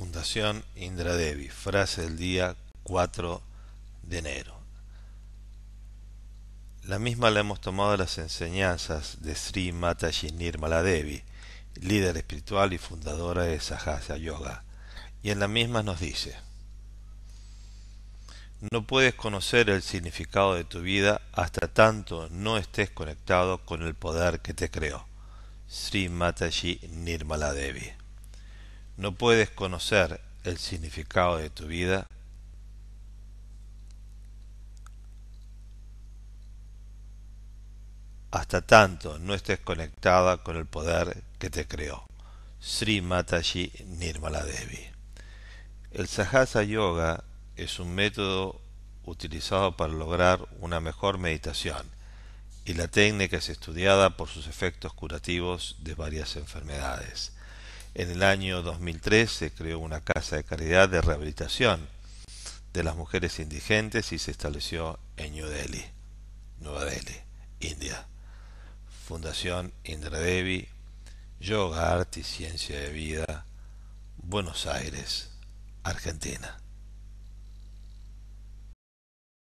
Fundación Indra Devi, frase del día 4 de enero. La misma la hemos tomado de las enseñanzas de Sri Mataji Nirmala Devi, líder espiritual y fundadora de Sahasya Yoga, y en la misma nos dice: No puedes conocer el significado de tu vida hasta tanto no estés conectado con el poder que te creó. Sri Mataji Nirmala Devi no puedes conocer el significado de tu vida, hasta tanto no estés conectada con el poder que te creó. Sri Mataji Nirmala Devi. El Sahasa Yoga es un método utilizado para lograr una mejor meditación y la técnica es estudiada por sus efectos curativos de varias enfermedades. En el año 2003 se creó una casa de caridad de rehabilitación de las mujeres indigentes y se estableció en New Delhi, Nueva Delhi, India. Fundación Indra Devi, Yoga, Arte y Ciencia de Vida, Buenos Aires, Argentina.